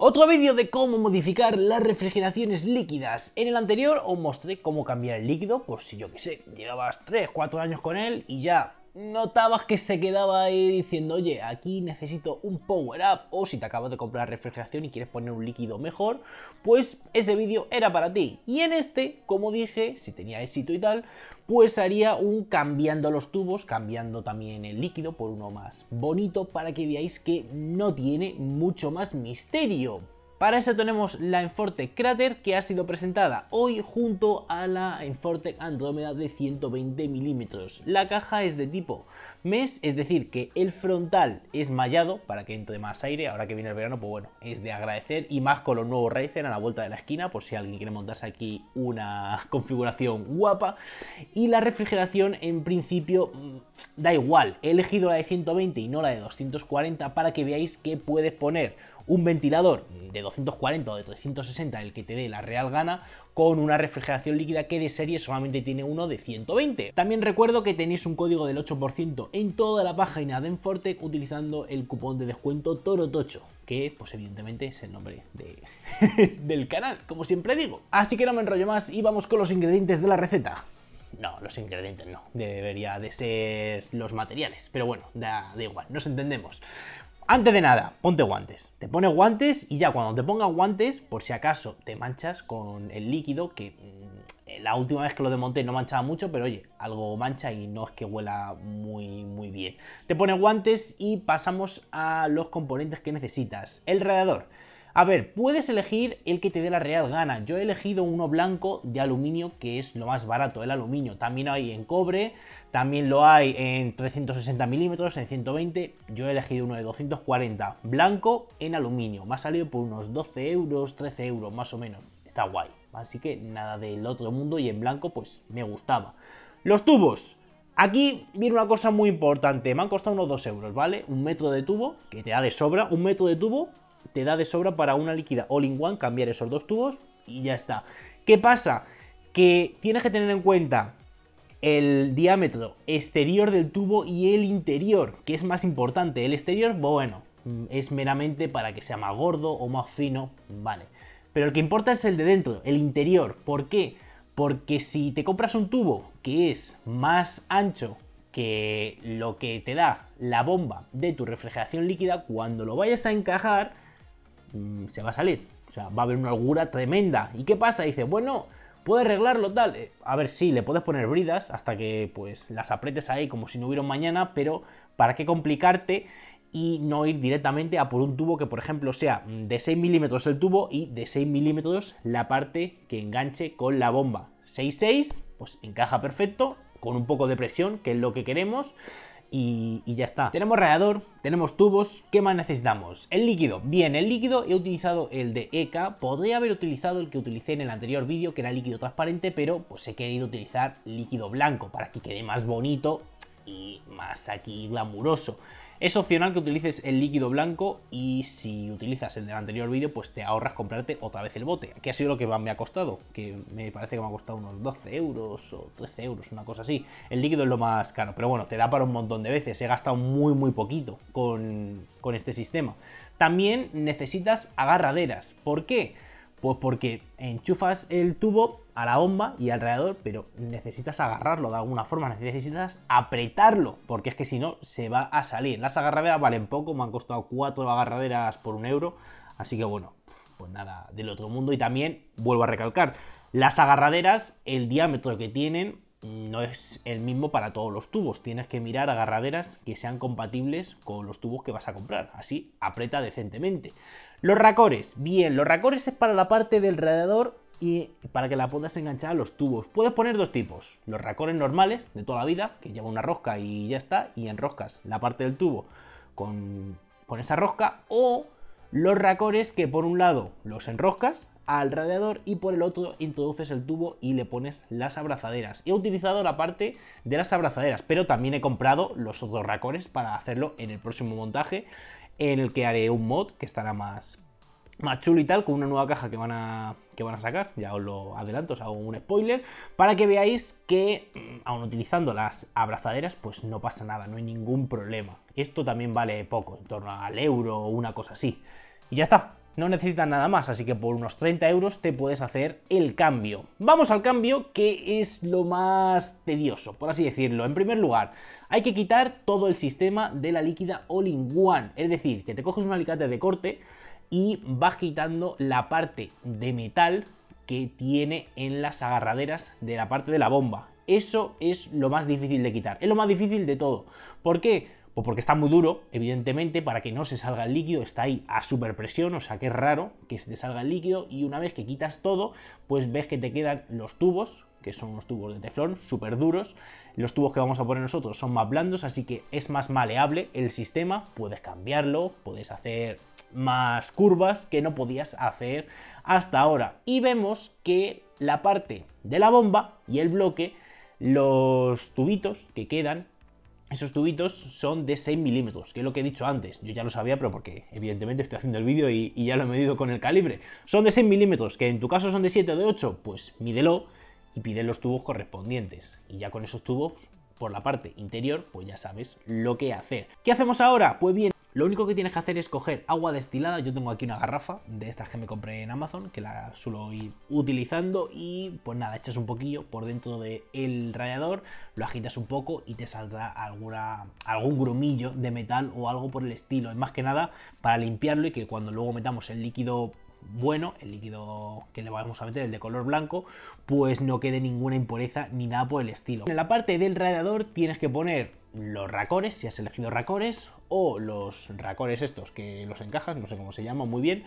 Otro vídeo de cómo modificar las refrigeraciones líquidas. En el anterior os mostré cómo cambiar el líquido, por si yo que sé, llevabas 3, 4 años con él y ya notabas que se quedaba ahí diciendo, oye, aquí necesito un power up, o si te acabas de comprar refrigeración y quieres poner un líquido mejor, pues ese vídeo era para ti. Y en este, como dije, si tenía éxito y tal, pues haría un cambiando los tubos, cambiando también el líquido por uno más bonito para que veáis que no tiene mucho más misterio. Para eso tenemos la Enforte Crater que ha sido presentada hoy junto a la Enforte Andrómeda de 120 milímetros. La caja es de tipo mes, es decir que el frontal es mallado para que entre más aire, ahora que viene el verano pues bueno, es de agradecer y más con los nuevos Ryzen a la vuelta de la esquina por si alguien quiere montarse aquí una configuración guapa y la refrigeración en principio mm, da igual, he elegido la de 120 y no la de 240 para que veáis que puedes poner un ventilador de 240 o de 360, el que te dé la real gana, con una refrigeración líquida que de serie solamente tiene uno de 120. También recuerdo que tenéis un código del 8% en toda la página de Enfortec utilizando el cupón de descuento Toro Tocho que pues evidentemente es el nombre de, del canal, como siempre digo. Así que no me enrollo más y vamos con los ingredientes de la receta. No, los ingredientes no, debería de ser los materiales, pero bueno, da igual, nos entendemos. Antes de nada, ponte guantes. Te pones guantes y ya cuando te pongas guantes, por si acaso te manchas con el líquido, que mm, la última vez que lo desmonté no manchaba mucho, pero oye, algo mancha y no es que huela muy, muy bien. Te pones guantes y pasamos a los componentes que necesitas. El radiador. A ver, puedes elegir el que te dé la real gana. Yo he elegido uno blanco de aluminio, que es lo más barato, el aluminio. También hay en cobre, también lo hay en 360 milímetros, en 120. Yo he elegido uno de 240, blanco en aluminio. Me ha salido por unos 12 euros, 13 euros más o menos. Está guay. Así que nada del otro mundo y en blanco pues me gustaba. Los tubos. Aquí viene una cosa muy importante. Me han costado unos 2 euros, ¿vale? Un metro de tubo, que te da de sobra. Un metro de tubo te da de sobra para una líquida all-in-one, cambiar esos dos tubos y ya está. ¿Qué pasa? Que tienes que tener en cuenta el diámetro exterior del tubo y el interior, que es más importante. El exterior, bueno, es meramente para que sea más gordo o más fino, vale. Pero lo que importa es el de dentro, el interior. ¿Por qué? Porque si te compras un tubo que es más ancho que lo que te da la bomba de tu refrigeración líquida, cuando lo vayas a encajar, Mm, se va a salir. O sea, va a haber una holgura tremenda. ¿Y qué pasa? Dice, bueno, puede arreglarlo tal. Eh, a ver, si le puedes poner bridas hasta que pues las apretes ahí como si no hubiera mañana, pero ¿para qué complicarte? Y no ir directamente a por un tubo que, por ejemplo, sea de 6 milímetros el tubo y de 6 milímetros la parte que enganche con la bomba. 6-6, pues encaja perfecto, con un poco de presión, que es lo que queremos y, ya está. Tenemos radiador, tenemos tubos, ¿qué más necesitamos? El líquido. Bien, el líquido he utilizado el de ECA, podría haber utilizado el que utilicé en el anterior vídeo, que era líquido transparente, pero pues he querido utilizar líquido blanco para que quede más bonito y más aquí glamuroso. Es opcional que utilices el líquido blanco y si utilizas el del anterior vídeo, pues te ahorras comprarte otra vez el bote, que ha sido lo que me ha costado, que me parece que me ha costado unos 12 euros o 13 euros, una cosa así. El líquido es lo más caro, pero bueno, te da para un montón de veces, he gastado muy muy poquito con, con este sistema. También necesitas agarraderas, ¿por qué? Pues porque enchufas el tubo a la bomba y alrededor, pero necesitas agarrarlo de alguna forma, necesitas apretarlo, porque es que si no se va a salir. Las agarraderas valen poco, me han costado cuatro agarraderas por un euro, así que bueno, pues nada del otro mundo. Y también, vuelvo a recalcar, las agarraderas, el diámetro que tienen no es el mismo para todos los tubos. Tienes que mirar agarraderas que sean compatibles con los tubos que vas a comprar. Así aprieta decentemente. Los racores. Bien, los racores es para la parte del radiador y para que la puedas enganchar a los tubos. Puedes poner dos tipos. Los racores normales de toda la vida, que lleva una rosca y ya está. Y enroscas la parte del tubo con, con esa rosca. O los racores que por un lado los enroscas al radiador y por el otro introduces el tubo y le pones las abrazaderas. He utilizado la parte de las abrazaderas, pero también he comprado los otros racores para hacerlo en el próximo montaje, en el que haré un mod que estará más, más chulo y tal, con una nueva caja que van a, que van a sacar, ya os lo adelanto, os hago un spoiler, para que veáis que mm, aun utilizando las abrazaderas, pues no pasa nada, no hay ningún problema. Esto también vale poco, en torno al euro o una cosa así. Y ya está, no necesitan nada más, así que por unos 30 euros te puedes hacer el cambio. Vamos al cambio, que es lo más tedioso, por así decirlo. En primer lugar, hay que quitar todo el sistema de la líquida all-in-one, es decir, que te coges un alicate de corte y vas quitando la parte de metal que tiene en las agarraderas de la parte de la bomba. Eso es lo más difícil de quitar, es lo más difícil de todo. ¿Por qué? O pues porque está muy duro, evidentemente, para que no se salga el líquido, está ahí a superpresión, o sea que es raro que se te salga el líquido y una vez que quitas todo, pues ves que te quedan los tubos, que son los tubos de teflón súper duros, los tubos que vamos a poner nosotros son más blandos, así que es más maleable el sistema, puedes cambiarlo, puedes hacer más curvas que no podías hacer hasta ahora. Y vemos que la parte de la bomba y el bloque, los tubitos que quedan esos tubitos son de 6 milímetros, que es lo que he dicho antes. Yo ya lo sabía, pero porque evidentemente estoy haciendo el vídeo y, ya lo he medido con el calibre. Son de 6 milímetros, que en tu caso son de 7 o de 8, pues mídelo y pide los tubos correspondientes. Y ya con esos tubos, por la parte interior, pues ya sabes lo que hacer. ¿Qué hacemos ahora? Pues bien, lo único que tienes que hacer es coger agua destilada. Yo tengo aquí una garrafa de estas que me compré en Amazon, que la suelo ir utilizando. Y pues nada, echas un poquillo por dentro del el radiador, lo agitas un poco y te saldrá alguna, algún grumillo de metal o algo por el estilo. Es más que nada para limpiarlo y que cuando luego metamos el líquido bueno, el líquido que le vamos a meter, el de color blanco, pues no quede ninguna impureza ni nada por el estilo. En la parte del radiador tienes que poner los racores, si has elegido racores, o los racores estos que los encajas, no sé cómo se llama muy bien,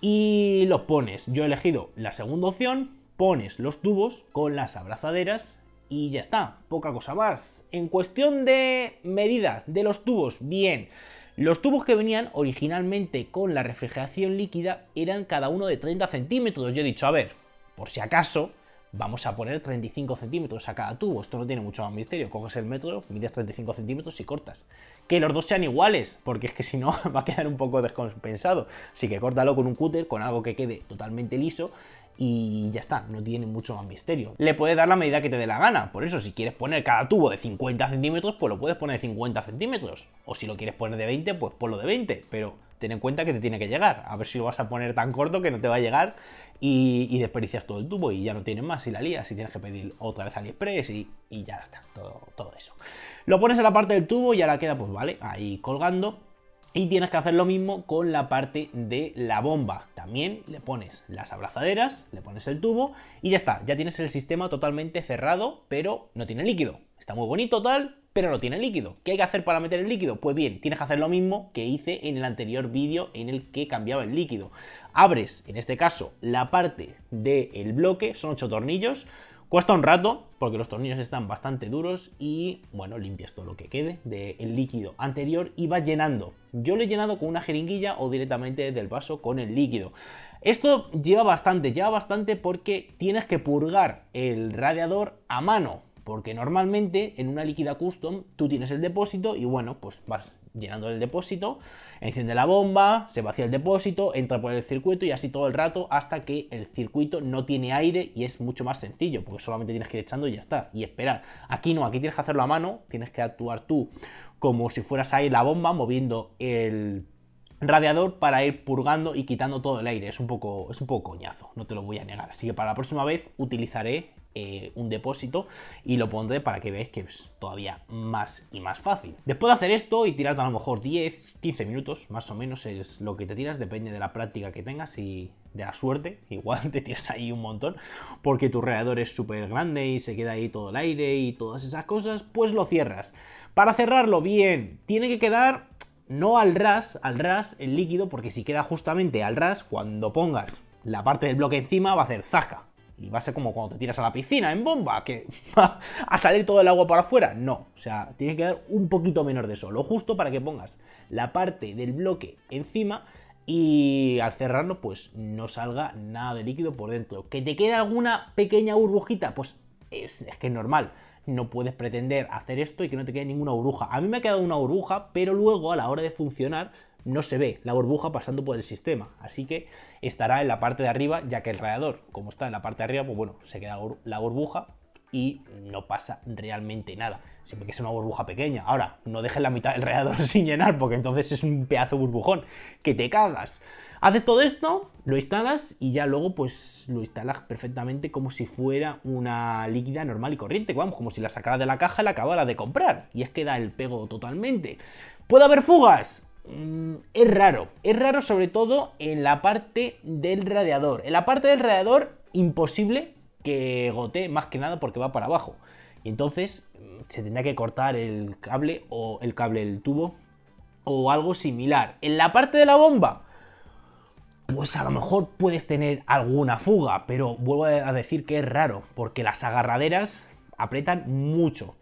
y los pones. Yo he elegido la segunda opción, pones los tubos con las abrazaderas y ya está, poca cosa más. En cuestión de medida de los tubos, bien. Los tubos que venían originalmente con la refrigeración líquida eran cada uno de 30 centímetros. Yo he dicho, a ver, por si acaso, vamos a poner 35 centímetros a cada tubo. Esto no tiene mucho más misterio. Coges el metro, mides 35 centímetros y cortas. Que los dos sean iguales, porque es que si no va a quedar un poco descompensado. Así que córtalo con un cúter, con algo que quede totalmente liso y ya está, no tiene mucho más misterio. Le puedes dar la medida que te dé la gana, por eso si quieres poner cada tubo de 50 centímetros, pues lo puedes poner de 50 centímetros, o si lo quieres poner de 20, pues ponlo de 20, pero ten en cuenta que te tiene que llegar, a ver si lo vas a poner tan corto que no te va a llegar y, desperdicias todo el tubo y ya no tienes más, y la lías, y tienes que pedir otra vez AliExpress y, y ya está, todo, todo eso. Lo pones en la parte del tubo y ahora queda pues vale, ahí colgando y tienes que hacer lo mismo con la parte de la bomba. También le pones las abrazaderas, le pones el tubo y ya está. Ya tienes el sistema totalmente cerrado, pero no tiene líquido. Está muy bonito tal, pero no tiene líquido. ¿Qué hay que hacer para meter el líquido? Pues bien, tienes que hacer lo mismo que hice en el anterior vídeo en el que cambiaba el líquido. Abres, en este caso, la parte del bloque, son 8 tornillos, Cuesta un rato porque los tornillos están bastante duros y bueno, limpias todo lo que quede del líquido anterior y vas llenando. Yo lo he llenado con una jeringuilla o directamente del vaso con el líquido. Esto lleva bastante, lleva bastante porque tienes que purgar el radiador a mano porque normalmente en una líquida custom tú tienes el depósito y bueno, pues vas llenando el depósito, enciende la bomba, se vacía el depósito, entra por el circuito y así todo el rato hasta que el circuito no tiene aire y es mucho más sencillo, porque solamente tienes que ir echando y ya está, y esperar. Aquí no, aquí tienes que hacerlo a mano, tienes que actuar tú como si fueras ahí la bomba moviendo el radiador para ir purgando y quitando todo el aire. Es un poco, es un poco coñazo, no te lo voy a negar. Así que para la próxima vez utilizaré eh, un depósito y lo pondré para que veáis que es todavía más y más fácil. Después de hacer esto y tirarte a lo mejor 10, 15 minutos, más o menos es lo que te tiras, depende de la práctica que tengas y de la suerte, igual te tiras ahí un montón, porque tu radiador es súper grande y se queda ahí todo el aire y todas esas cosas, pues lo cierras. Para cerrarlo bien, tiene que quedar no al ras, al ras el líquido, porque si queda justamente al ras, cuando pongas la parte del bloque encima va a hacer zaca. Y va a ser como cuando te tiras a la piscina en bomba, que va a salir todo el agua para afuera. No, o sea, tiene que dar un poquito menos de eso, lo justo para que pongas la parte del bloque encima y al cerrarlo pues no salga nada de líquido por dentro. ¿Que te quede alguna pequeña burbujita? Pues es que es normal no puedes pretender hacer esto y que no te quede ninguna burbuja. A mí me ha quedado una burbuja, pero luego a la hora de funcionar no se ve la burbuja pasando por el sistema, así que estará en la parte de arriba, ya que el radiador, como está en la parte de arriba, pues bueno, se queda la burbuja y no pasa realmente nada, siempre que sea una burbuja pequeña. Ahora, no dejes la mitad del radiador sin llenar porque entonces es un pedazo burbujón que te cagas. Haces todo esto, lo instalas y ya luego pues lo instalas perfectamente como si fuera una líquida normal y corriente, vamos, como si la sacara de la caja y la acabara de comprar. Y es que da el pego totalmente. ¿Puede haber fugas? Mm, es raro. Es raro sobre todo en la parte del radiador. En la parte del radiador, imposible que gotee más que nada porque va para abajo. Y entonces mm, se tendría que cortar el cable o el cable, el tubo o algo similar. En la parte de la bomba, pues a lo mejor puedes tener alguna fuga, pero vuelvo a decir que es raro porque las agarraderas apretan mucho.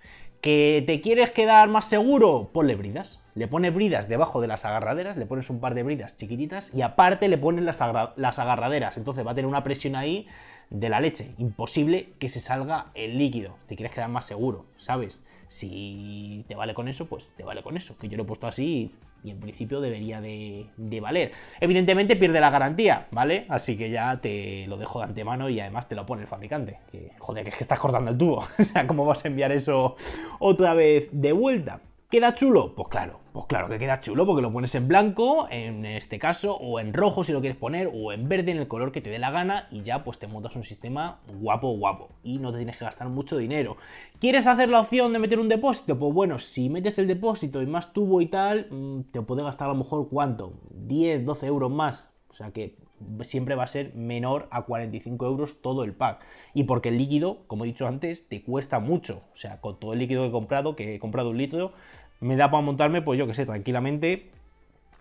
¿Que te quieres quedar más seguro? Ponle bridas. Le pones bridas debajo de las agarraderas, le pones un par de bridas chiquititas y aparte le pones las, las agarraderas. Entonces va a tener una presión ahí de la leche. Imposible que se salga el líquido. Te quieres quedar más seguro, ¿sabes? Si te vale con eso, pues te vale con eso. Que yo lo he puesto así y en principio debería de, de, valer. Evidentemente pierde la garantía, ¿vale? Así que ya te lo dejo de antemano y además te lo pone el fabricante. Que, joder, que es que estás cortando el tubo. o sea, ¿cómo vas a enviar eso otra vez de vuelta? ¿Queda chulo? Pues claro, pues claro que queda chulo porque lo pones en blanco, en este caso, o en rojo si lo quieres poner, o en verde, en el color que te dé la gana, y ya pues te montas un sistema guapo, guapo, y no te tienes que gastar mucho dinero. ¿Quieres hacer la opción de meter un depósito? Pues bueno, si metes el depósito y más tubo y tal, mm, te puede gastar a lo mejor cuánto, 10, 12 euros más. O sea que siempre va a ser menor a 45 euros todo el pack. Y porque el líquido, como he dicho antes, te cuesta mucho. O sea, con todo el líquido que he comprado, que he comprado un litro, me da para montarme, pues yo que sé, tranquilamente,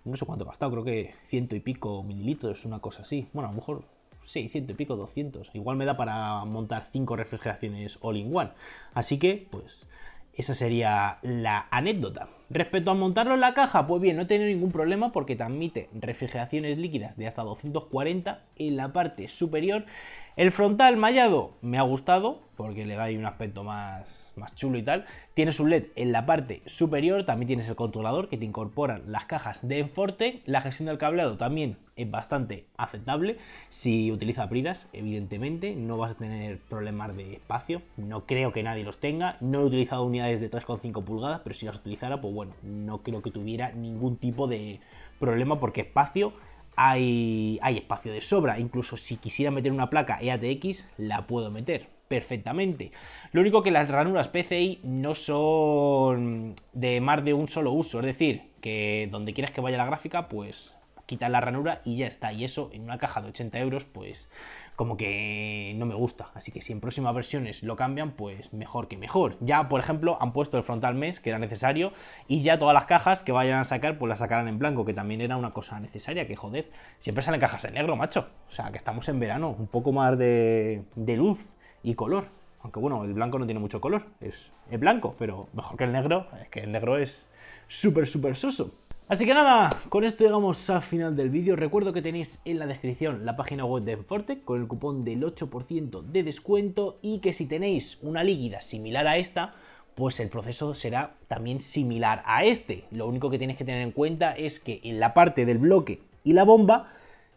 no sé cuánto he gastado, creo que ciento y pico mililitros, una cosa así. Bueno, a lo mejor ciento y pico, 200. Igual me da para montar cinco refrigeraciones all-in-one. Así que, pues, esa sería la anécdota. Respecto a montarlo en la caja, pues bien, no he tenido ningún problema porque transmite refrigeraciones líquidas de hasta 240 en la parte superior el frontal mallado me ha gustado porque le da ahí un aspecto más, más chulo y tal. Tienes un LED en la parte superior, también tienes el controlador que te incorporan las cajas de Enforte. La gestión del cableado también es bastante aceptable. Si utiliza pridas, evidentemente, no vas a tener problemas de espacio. No creo que nadie los tenga. No he utilizado unidades de 3,5 pulgadas, pero si las utilizara, pues bueno, no creo que tuviera ningún tipo de problema porque espacio hay, hay espacio de sobra. Incluso si quisiera meter una placa EATX, la puedo meter perfectamente. Lo único que las ranuras PCI no son de más de un solo uso, es decir, que donde quieras que vaya la gráfica, pues quitar la ranura y ya está. Y eso en una caja de 80 euros, pues como que no me gusta. Así que si en próximas versiones lo cambian, pues mejor que mejor. Ya, por ejemplo, han puesto el frontal mes que era necesario, y ya todas las cajas que vayan a sacar, pues las sacarán en blanco, que también era una cosa necesaria, que joder, siempre salen cajas en negro, macho. O sea, que estamos en verano, un poco más de, luz y color. Aunque bueno, el blanco no tiene mucho color, es, es blanco, pero mejor que el negro, es que el negro es súper, súper soso. Así que nada, con esto llegamos al final del vídeo. Recuerdo que tenéis en la descripción la página web de Enforte con el cupón del 8% de descuento y que si tenéis una líquida similar a esta, pues el proceso será también similar a este. Lo único que tienes que tener en cuenta es que en la parte del bloque y la bomba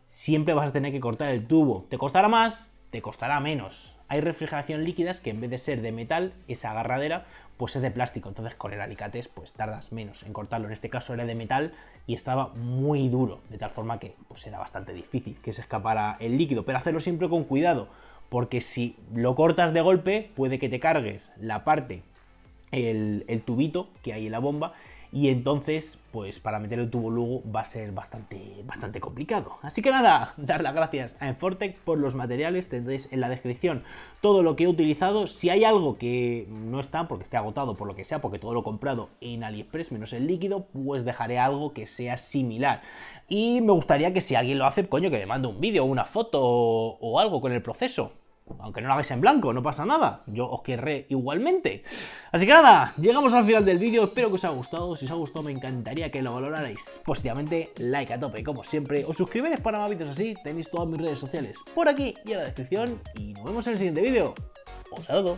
siempre vas a tener que cortar el tubo. Te costará más, te costará menos. Hay refrigeración líquidas que en vez de ser de metal, es agarradera, pues es de plástico, entonces con el alicates pues tardas menos en cortarlo. En este caso era de metal y estaba muy duro, de tal forma que pues era bastante difícil que se escapara el líquido, pero hacerlo siempre con cuidado, porque si lo cortas de golpe puede que te cargues la parte, el, el tubito que hay en la bomba y entonces, pues para meter el tubo luego va a ser bastante, bastante complicado. Así que nada, dar las gracias a Enfortec por los materiales, tendréis en la descripción todo lo que he utilizado. Si hay algo que no está, porque esté agotado por lo que sea, porque todo lo he comprado en AliExpress menos el líquido, pues dejaré algo que sea similar. Y me gustaría que si alguien lo hace, coño, que me mande un vídeo, una foto o algo con el proceso aunque no la hagáis en blanco, no pasa nada, yo os querré igualmente. Así que nada, llegamos al final del vídeo, espero que os haya gustado, si os ha gustado me encantaría que lo valorarais positivamente, like a tope como siempre, os suscribiréis para más vídeos así, tenéis todas mis redes sociales por aquí y en la descripción, y nos vemos en el siguiente vídeo. Un saludo.